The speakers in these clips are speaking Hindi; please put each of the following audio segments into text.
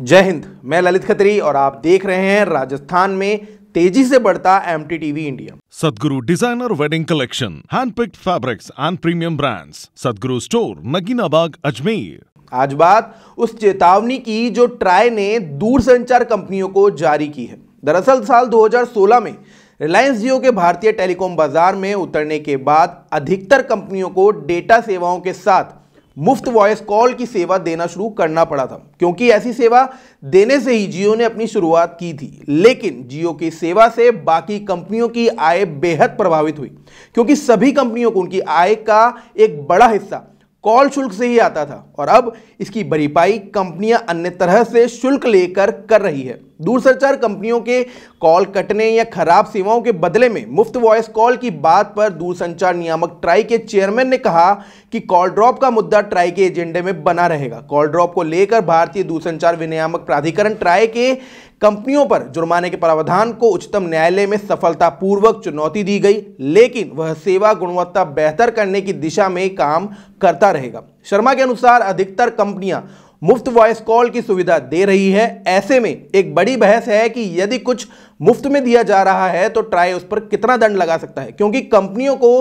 जय हिंद मैं ललित खत्री और आप देख रहे हैं राजस्थान में तेजी से बढ़ता M T TV India Sadguru designer wedding collection hand picked fabrics and premium brands Sadguru store Naginabagh Ajmer आज बात उस चेतावनी की जो ट्राई ने दूरसंचार कंपनियों को जारी की है दरअसल साल 2016 में रिलायंस जियो के भारतीय टेलीकॉम बाजार में उतरने के बाद अधिकतर कंपनियों को डेटा सेवाओं के साथ मुफ्त वॉइस कॉल की सेवा देना शुरू करना पड़ा था क्योंकि ऐसी सेवा देने से ही जियो ने अपनी शुरुआत की थी लेकिन जियो की सेवा से बाकी कंपनियों की आय बेहद प्रभावित हुई क्योंकि सभी कंपनियों को उनकी आय का एक बड़ा हिस्सा कॉल शुल्क से ही आता था और अब इसकी भरीपाई कंपनियां अन्य तरह से शुल्क लेकर कर रही है दूरसंचार कंपनियों के कॉल कटने या खराब सेवाओं के बदले में मुफ्त वॉइस कॉल की बात पर दूरसंचार नियामक ट्राई के चेयरमैन ने कहा कि कॉल ड्रॉप का मुद्दा ट्राई के एजेंडे में बना रहेगा कॉल ड्रॉप को लेकर भारतीय दूरसंचार विनियामक प्राधिकरण ट्राई के कंपनियों पर जुर्माने के प्रावधान को उच्चतम न्यायालय में सफलतापूर्वक चुनौती दी गई लेकिन वह सेवा गुणवत्ता बेहतर करने की दिशा में काम करता रहेगा शर्मा के अनुसार अधिकतर कंपनियां मुफ्त वॉइस कॉल की सुविधा दे रही है ऐसे में एक बड़ी बहस है कि यदि कुछ मुफ्त में दिया जा रहा है तो ट्राई उस पर कितना दंड लगा सकता है क्योंकि कंपनियों को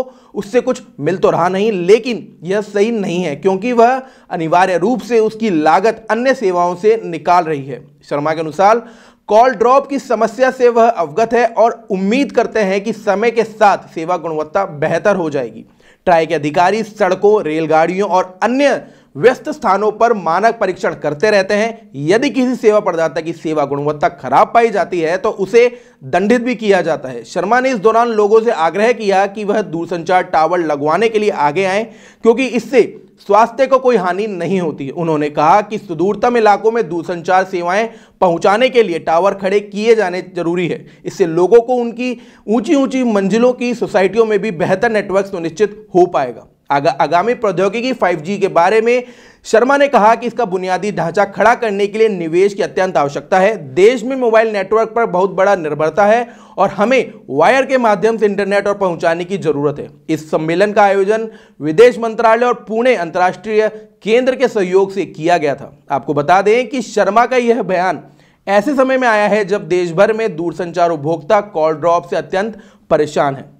उससे कुछ मिल तो रहा नहीं लेकिन यह सही नहीं है क्योंकि वह अनिवार्य रूप से उसकी लागत अन्य सेवाओं से निकाल रही है शर्मा के अनुसार कॉल ड्रॉप की समस्या से वह अवगत है और उम्मीद करते हैं कि समय के साथ सेवा गुणवत्ता बेहतर हो जाएगी ट्राई के अधिकारी सड़कों रेलगाड़ियों और अन्य व्यस्त स्थानों पर मानक परीक्षण करते रहते हैं यदि किसी सेवा प्रदाता की सेवा गुणवत्ता खराब पाई जाती है तो उसे दंडित भी किया जाता है शर्मा ने इस दौरान लोगों से आग्रह किया कि वह दूरसंचार टावर लगवाने के लिए आगे आए क्योंकि इससे स्वास्थ्य को कोई हानि नहीं होती उन्होंने कहा कि सुदूरतम इलाकों में दूरसंचार सेवाएं पहुंचाने के लिए टावर खड़े किए जाने जरूरी है इससे लोगों को उनकी ऊंची ऊंची मंजिलों की सोसाइटियों में भी बेहतर नेटवर्क सुनिश्चित हो पाएगा आगा, आगामी प्रौद्योगिकी जी के बारे में शर्मा ने कहा कि इसका बुनियादी ढांचा खड़ा करने के लिए निवेश की अत्यंत आवश्यकता है देश में मोबाइल नेटवर्क पर बहुत बड़ा निर्भरता है और हमें वायर के माध्यम से इंटरनेट और पहुंचाने की जरूरत है इस सम्मेलन का आयोजन विदेश मंत्रालय और पुणे अंतर्राष्ट्रीय केंद्र के सहयोग से किया गया था आपको बता दें कि शर्मा का यह बयान ऐसे समय में आया है जब देश भर में दूरसंचार उपभोक्ता कॉल ड्रॉप से अत्यंत परेशान है